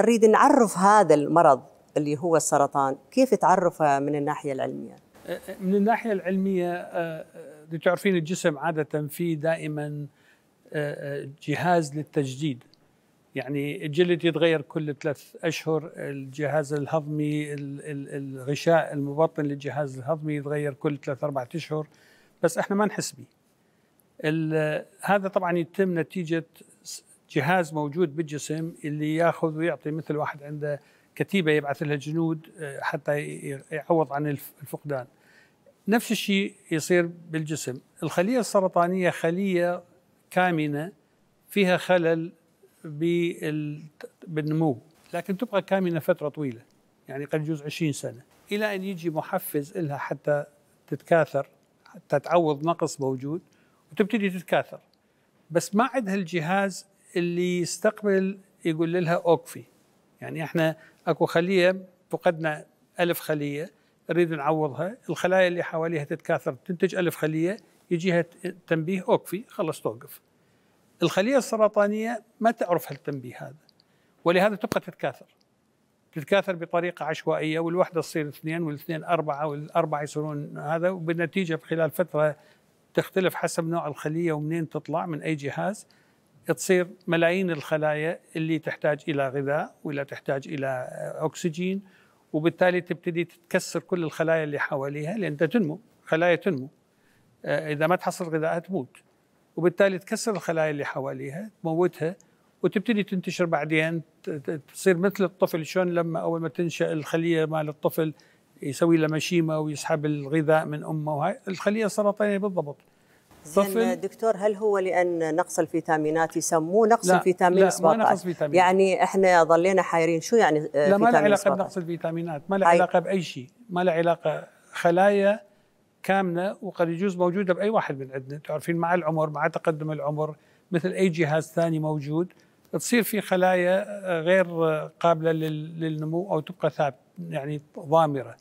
نريد نعرف هذا المرض اللي هو السرطان كيف تعرفه من الناحية العلمية؟ من الناحية العلمية آه، آه، تعرفين الجسم عادة فيه دائما آه، جهاز للتجديد يعني الجلد يتغير كل ثلاث أشهر الجهاز الهضمي الغشاء المبطن للجهاز الهضمي يتغير كل ثلاث اربع أشهر بس احنا ما نحس به هذا طبعا يتم نتيجة جهاز موجود بالجسم اللي ياخذ ويعطي مثل واحد عنده كتيبه يبعث لها جنود آه، حتى يعوض عن الفقدان نفس الشيء يصير بالجسم الخليه السرطانيه خليه كامنه فيها خلل بالنمو لكن تبقى كامنه فتره طويله يعني قد يجوز 20 سنه الى ان يجي محفز لها حتى تتكاثر حتى تعوض نقص موجود وتبتدي تتكاثر بس ما عندها الجهاز اللي يستقبل يقول لها أوقفي يعني احنا اكو خليه فقدنا ألف خليه نريد نعوضها الخلايا اللي حواليها تتكاثر تنتج ألف خليه يجيها تنبيه اوقفي خلص توقف الخليه السرطانيه ما تعرف هالتنبيه هذا ولهذا تبقى تتكاثر تتكاثر بطريقه عشوائيه والوحده تصير اثنين والاثنين اربعه والاربعه يصيرون هذا وبالنتيجه خلال فتره تختلف حسب نوع الخليه ومنين تطلع من اي جهاز تصير ملايين الخلايا اللي تحتاج الى غذاء ولا تحتاج الى اكسجين وبالتالي تبتدي تتكسر كل الخلايا اللي حواليها لان تنمو خلايا تنمو آه، اذا ما تحصل غذاءها تموت وبالتالي تكسر الخلايا اللي حواليها تموتها وتبتدي تنتشر بعدين تصير مثل الطفل شلون لما اول ما تنشا الخليه مال الطفل يسوي له مشيمه ويسحب الغذاء من امه وهاي الخليه السرطانيه بالضبط طفل دكتور هل هو لان نقص الفيتامينات يسموه نقص لا الفيتامين لا 17 ما نقص فيتامين. يعني احنا ظلينا حيرين شو يعني آه، لا ما له علاقه بنقص الفيتامينات ما له علاقه باي شيء ما له علاقه خلايا كامله وقد يجوز موجوده باي واحد من عندنا تعرفين مع العمر مع تقدم العمر مثل اي جهاز ثاني موجود تصير في خلايا غير قابله للنمو او تبقى ثابت يعني ضامره